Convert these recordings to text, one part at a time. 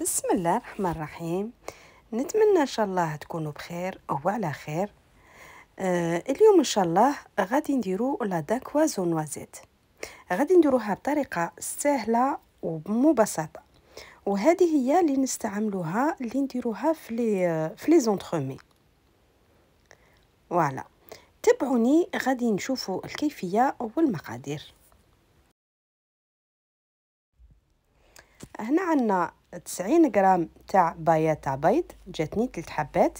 بسم الله الرحمن الرحيم نتمنى ان شاء الله تكونوا بخير او على خير آه اليوم ان شاء الله غادي نديرو لا داكواز نوازيت غادي نديروها بطريقه سهله وبمبسطه وهذه هي اللي نستعملوها اللي نديروها في لي في لي زونترومي فوالا تبعوني غادي نشوفوا الكيفيه والمقادير هنا عندنا تسعين غرام تاع تاع بيض جاتني تلت حبات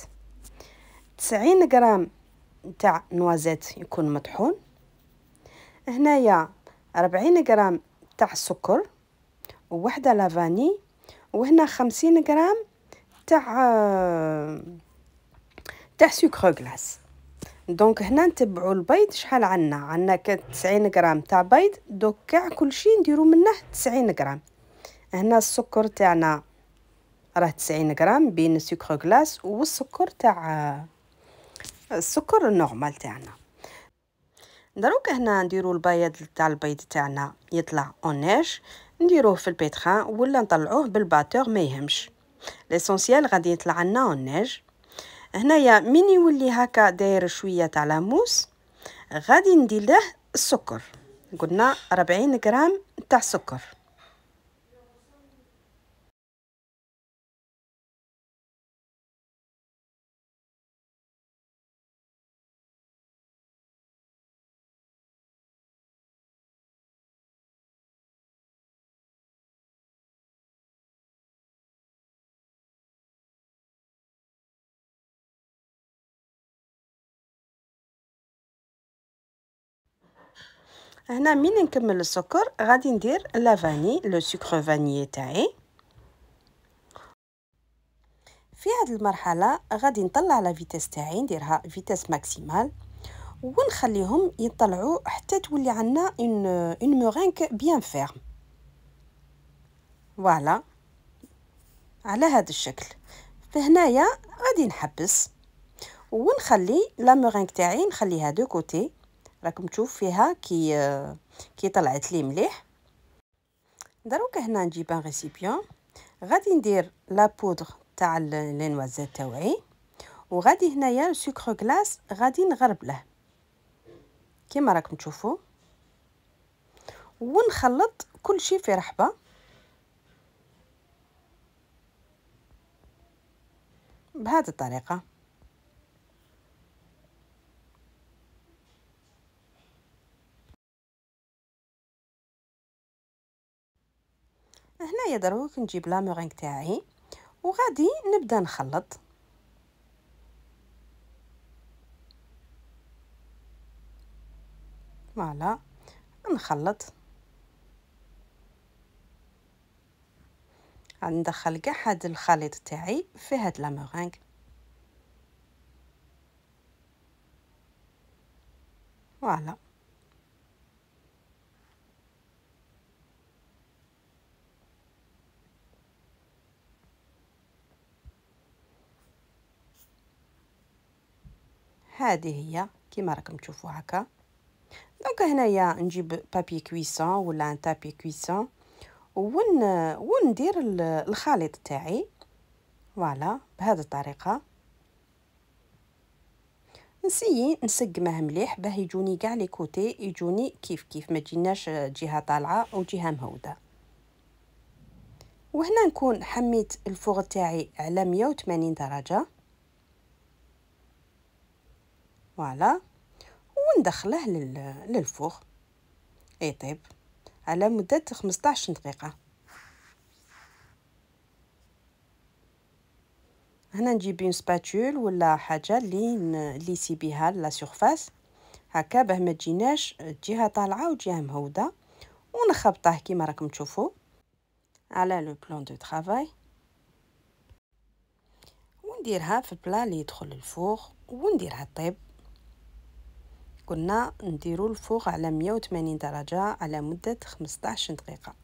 تسعين غرام تاع نوازيت يكون مطحون هنايا ربعين غرام تاع سكر وحده لافاني وهنا خمسين غرام تاع آه، تاع سكر غلاس دونك هنا نتبعوا البيض شحال عندنا عندنا 90 غرام تاع بيض دوك كاع كلشي نديرو منه 90 غرام هنا السكر تاعنا راه 90 غرام بين سكر غلاس والسكر تاع السكر النورمال تاعنا دروك هنا نديرو البياض تاع البيض تاعنا يطلع اونيش نديروه في البيتخان ولا نطلعوه بالباتور ما يهمش ليسونسيال غادي يطلع لنا اونيج هنايا من يولي هكا داير شويه تاع لاموس غادي ندير له السكر قلنا 40 غرام تاع سكر هنا من نكمل السكر غادي ندير لافاني لو سكر فاني تاعي في هذه المرحله غادي نطلع لا فيتيس تاعي نديرها فيتيس ماكسيمال ونخليهم يطلعوا حتى تولي عندنا اون اون مورينك بيان فيرم فوالا على هذا الشكل فهنايا غادي نحبس ونخلي لا مورينك تاعي نخليها دو كوتي راكم تشوف فيها كي كي طلعت لي مليح دروك هنا نجيب ان ريسيبيون غادي ندير لا بودغ تاع لي نوازات تاوعي وغادي هنايا السكر كلاص غادي نغرب له كما راكم تشوفوا ونخلط كل شيء في رحبه بهذه الطريقه هنايا دروك نجيب لامورين تاعي وغادي نبدا نخلط فوالا نخلط ندخل كاع هاد الخليط تاعي في هاد لامورينغ فوالا هذه هي كما راكم تشوفوا هكا دونك هنايا نجيب بابي كويسون ولا ان تابي كويسون ون وندير الخليط تاعي فوالا بهذه الطريقه نسيي نسقمه مليح باه يجوني كاع لي كوتي يجوني كيف كيف ما تجيناش جهه طالعه او جهه مهوده وهنا نكون حميت الفوغ تاعي على 180 درجه فوالا وندخله للفوغ يطيب على مدة 15 دقيقة هنا نجيب اون سباتول ولا حاجه اللي اللي بها لا سيرفاس هكا باه ما تجيناش جهه طالعه وجهه مهوده ونخبطه كيما راكم تشوفوا على لو بلون دو ترافاي ونديرها في البلا اللي يدخل الفوق ونديرها طيب قلنا نديرو الفوق على 180 درجة على مدة 15 دقيقة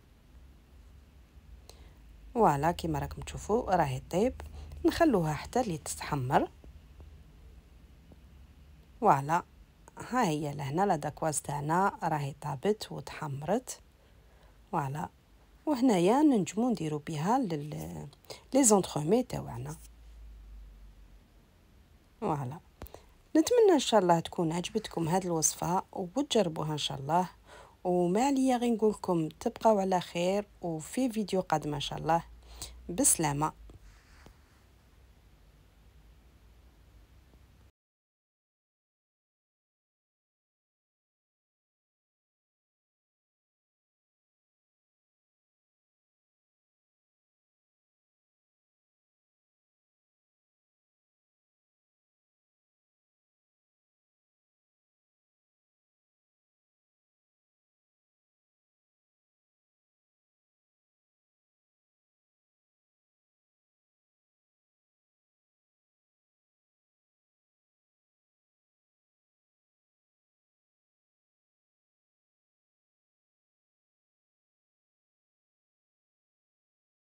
فوالا كيما راكم تشوفو راهي طيب نخلوها حتى اللي تتحمر فوالا ها هي لهنا لا داكواز تاعنا راهي طابت وتحمرت فوالا وهنايا ننجمو نديرو بها لي زونترومي تاعنا فوالا نتمنى ان شاء الله تكون عجبتكم هذه الوصفه وتجربوها ان شاء الله وما عليا غير نقولكم تبقاو على خير وفي فيديو قادم ان شاء الله بسلامه